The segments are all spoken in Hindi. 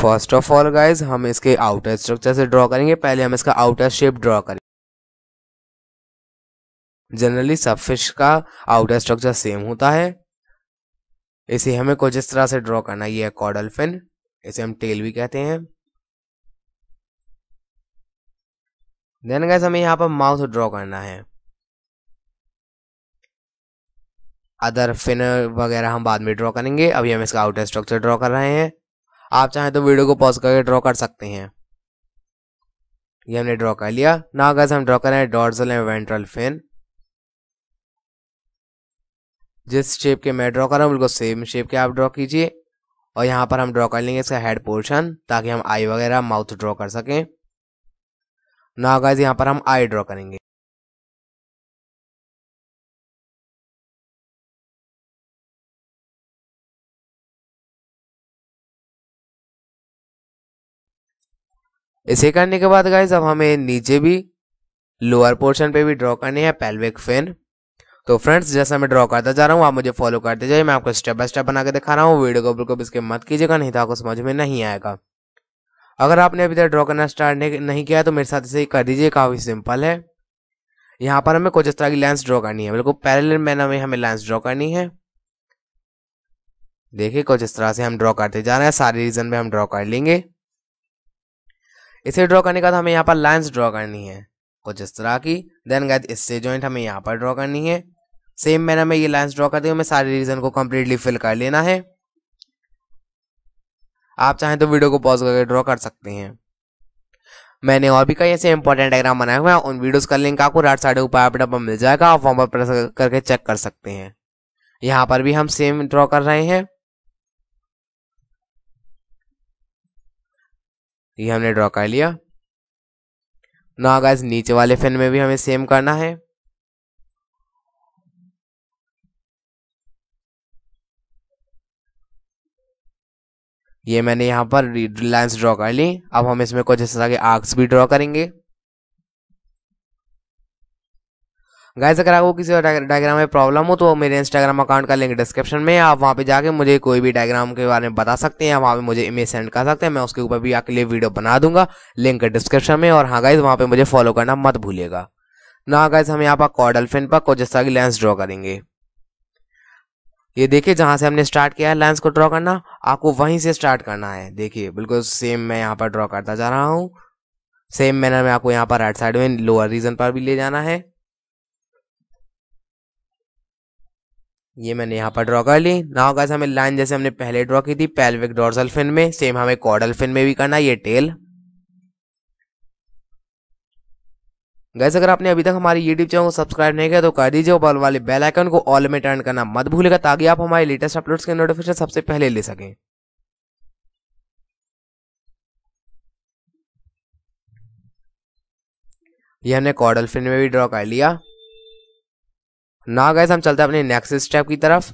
फर्स्ट ऑफ ऑल गाइज हम इसके आउटर स्ट्रक्चर से ड्रॉ करेंगे पहले हम इसका आउटर शेप ड्रॉ करेंगे जनरली सब फिश का आउटर स्ट्रक्चर सेम होता है इसे हमें कुछ इस तरह से ड्रॉ करना ये है कॉडल्फिन इसे हम टेल भी कहते हैं देन गैस हमें यहाँ पर माउथ ड्रॉ करना है अदर फिन वगैरह हम बाद में ड्रॉ करेंगे अभी हम इसका आउटर स्ट्रक्चर ड्रॉ कर रहे हैं आप चाहें तो वीडियो को पॉज करके ड्रॉ कर सकते हैं ये हमने ड्रॉ कर लिया ना अगर हम ड्रॉ कर रहे हैं डॉर्जल एंड वेंट्रल फिन जिस शेप के मैं ड्रॉ कर रहा हूँ बिल्कुल सेम शेप के आप ड्रॉ कीजिए और यहाँ पर हम ड्रॉ कर लेंगे इसका हेड पोर्शन ताकि हम आई वगैरह माउथ ड्रॉ कर सकें ना गाइज यहाँ पर हम आई ड्रॉ करेंगे इसे करने के बाद गाइज अब हमें नीचे भी लोअर पोर्शन पे भी ड्रॉ करनी है पेल्विक फिन तो फ्रेंड्स जैसा मैं ड्रॉ करता जा रहा हूँ आप मुझे फॉलो करते जाइए मैं आपको स्टेप बाय स्टेप बना के दिखा रहा हूँ वीडियो को बिल्कुल इसके मत कीजिएगा नहीं तो आपको समझ में नहीं आएगा अगर आपने अभी तक ड्रॉ करना स्टार्ट नहीं किया तो मेरे साथ इसे कर दीजिए काफ़ी सिंपल है यहाँ पर हमें कुछ इस तरह की लेंस ड्रॉ करनी है बिल्कुल पैरल मैन में हमें लेंस ड्रॉ करनी है देखिए कुछ इस तरह से हम ड्रॉ करते जा रहे हैं सारे रीजन में हम ड्रॉ कर लेंगे इसे ड्रॉ करने के बाद हमें यहाँ पर लाइन्स ड्रॉ करनी है कुछ इस तरह की देन गैद इससे ज्वाइंट हमें यहाँ पर ड्रॉ करनी है सेम मैनर में ये लाइन्स ड्रॉ करते हुए हमें सारे रीजन को कम्प्लीटली फिल कर लेना है आप चाहें तो वीडियो को पॉज करके ड्रॉ कर सकते हैं मैंने और भी कई ऐसे इंपॉर्टेंट डायग्राम बनाए हुए हैं उन वीडियोस का लिंक आपको राइट साइड ऊपर आप पर मिल जाएगा आप वहां पर प्रेस करके चेक कर सकते हैं यहाँ पर भी हम सेम ड्रॉ कर रहे हैं ये हमने ड्रॉ कर लिया ना गाइज नीचे वाले फिन में भी हमें सेम करना है ये मैंने यहाँ पर लाइन्स ड्रॉ कर ली अब हम इसमें कुछ जैसे तरह आर्क्स भी ड्रॉ करेंगे गाइस अगर आपको किसी और डायग्राम में प्रॉब्लम हो तो मेरे इंस्टाग्राम अकाउंट का लिंक डिस्क्रिप्शन में आप वहाँ पे जाके मुझे कोई भी डायग्राम के बारे में बता सकते हैं वहाँ पे मुझे इमेज सेंड कर सकते हैं मैं उसके ऊपर भी आपके लिए वीडियो बना दूंगा लिंक डिस्क्रिप्शन में और हाँ गाइज वहाँ पे मुझे फॉलो करना मत भूलेगा ना गाइज हम यहाँ पर कॉडल्फिन पर कुछ जिस तरह की लेंस ड्रॉ करेंगे ये देखिए जहाँ से हमने स्टार्ट किया है लेंस को ड्रॉ करना आपको वहीं से स्टार्ट करना है देखिए बिल्कुल सेम मैं यहाँ पर ड्रॉ करता जा रहा हूँ सेम मैनर में आपको यहाँ पर राइट साइड में लोअर रीजन पर भी ले जाना है ये मैंने यहाँ पर ड्रॉ कर ली नाव का हमें लाइन जैसे हमने पहले ड्रॉ की थी पेल्विक डोर्सल फिन में सेम हमें कॉडल फिन में भी करना ये टेल गैस अगर आपने अभी तक हमारे यूट्यूब चैनल को सब्सक्राइब नहीं किया तो कर दीजिए बल वाले बेल आइकन को ऑल में टर्न करना मत भूलेगा ताकि आप हमारे लेटेस्ट अपलोड्स के नोटिफिकेशन सबसे पहले ले सकें ये हमने कॉडल फिन में भी ड्रॉ कर लिया ना गैस हम चलते हैं अपने नेक्स्ट स्टेप की तरफ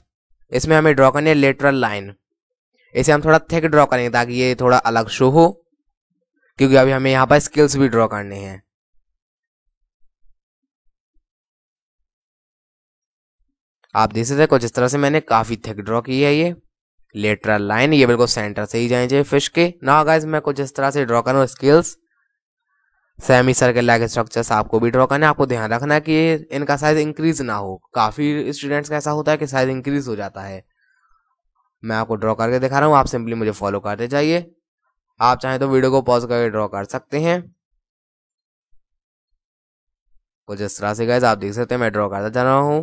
इसमें हमें ड्रॉ करनी है लेटरल लाइन इसे हम थोड़ा थिक ड्रॉ करेंगे ताकि ये थोड़ा अलग शो हो क्योंकि अभी हमें यहाँ पर स्किल्स भी ड्रॉ करने हैं आप देख सकते हैं कुछ इस तरह से मैंने काफ़ी थिक ड्रॉ की है ये लेटरल लाइन ये बिल्कुल सेंटर से ही जाए चाहिए फिश के ना गाइज मैं कुछ इस तरह से ड्रॉ करूँ skills semi circle like structures आपको भी ड्रॉ करना है आपको ध्यान रखना है कि इनका साइज इंक्रीज ना हो काफ़ी स्टूडेंट्स का ऐसा होता है कि साइज इंक्रीज हो जाता है मैं आपको ड्रॉ करके दिखा रहा हूँ आप सिंपली मुझे फॉलो करते जाइए आप चाहें तो वीडियो को पॉज करके ड्रॉ कर सकते हैं कुछ इस तरह से गैस आप देख सकते हैं मैं ड्रॉ करता जा रहा हूँ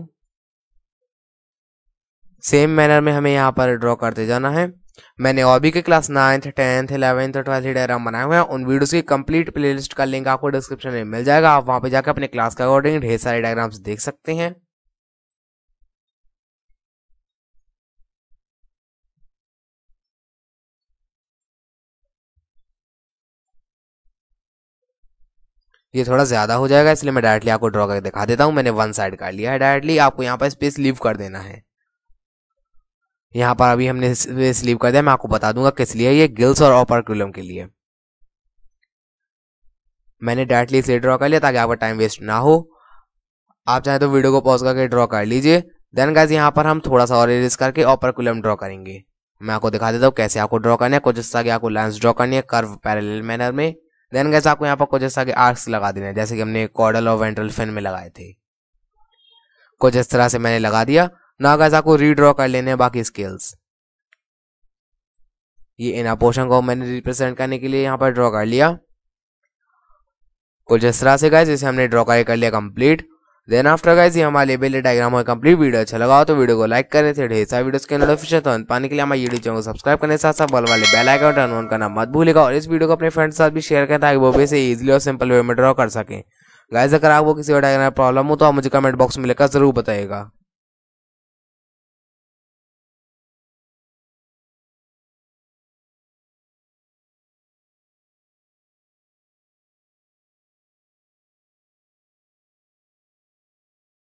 सेम मैनर में हमें यहाँ पर ड्रॉ करते जाना है मैंने और भी के क्लास नाइन्थ टेंथ इलेवेंथ और ट्वेल्थ डायग्राम बनाए हुए हैं उन वीडियोस की कंप्लीट प्लेलिस्ट का लिंक आपको डिस्क्रिप्शन में मिल जाएगा आप वहां पे जाकर अपने क्लास के अकॉर्डिंग ढेर सारे डायग्राम्स देख सकते हैं ये थोड़ा ज़्यादा हो जाएगा इसलिए मैं डायरेक्टली आपको ड्रॉ करके दिखा देता हूँ मैंने वन साइड कर लिया है डायरेक्टली आपको यहाँ पर स्पेस लीव कर देना है यहाँ पर अभी हमने स्लीव कर दिया मैं आपको बता दूंगा किस लिए ये गिल्स और ऑपरकुलम के लिए मैंने डायरेक्टली इसे ड्रॉ कर लिया ताकि आपका टाइम वेस्ट ना हो आप चाहे तो वीडियो को पॉज करके ड्रॉ कर लीजिए देन गाइज यहाँ पर हम थोड़ा सा और इरेज करके ऑपरकुलम ड्रॉ करेंगे मैं आपको दिखा देता हूँ कैसे आपको ड्रॉ करना है कुछ हिस्सा की आपको लाइन्स ड्रॉ करनी है कर्व पैरल मैनर में देन गैस आपको यहाँ पर कुछ हिस्सा के आर्क्स लगा देने जैसे कि हमने कॉर्डल और वेंट्रल फिन में लगाए थे कुछ इस तरह से मैंने लगा दिया नागासा को रीड्रॉ कर लेने हैं बाकी स्केल्स ये इन पोर्शन को मैंने रिप्रेजेंट करने के लिए यहाँ पर ड्रॉ कर लिया कुछ तो इस तरह से गाइज इसे हमने ड्रॉ कर लिया कंप्लीट देन आफ्टर गाइज ये हमारे लेबल डायग्राम और कंप्लीट वीडियो अच्छा लगा हो तो वीडियो को लाइक करें थे ढेर सारे वीडियोस के नोटिफिकेशन तो पाने के लिए हमारे यूट्यूब चैनल को सब्सक्राइब करने साथ साथ बल वाले बेल आइकन टर्न ऑन करना मत भूलेगा और इस वीडियो को अपने फ्रेंड्स साथ भी शेयर करें ताकि वो भी इसे ईजिली और सिंपल वे में ड्रॉ कर सकें गाइज अगर आपको किसी और डायग्राम प्रॉब्लम हो तो आप मुझे कमेंट बॉक्स में लेकर जरूर बताएगा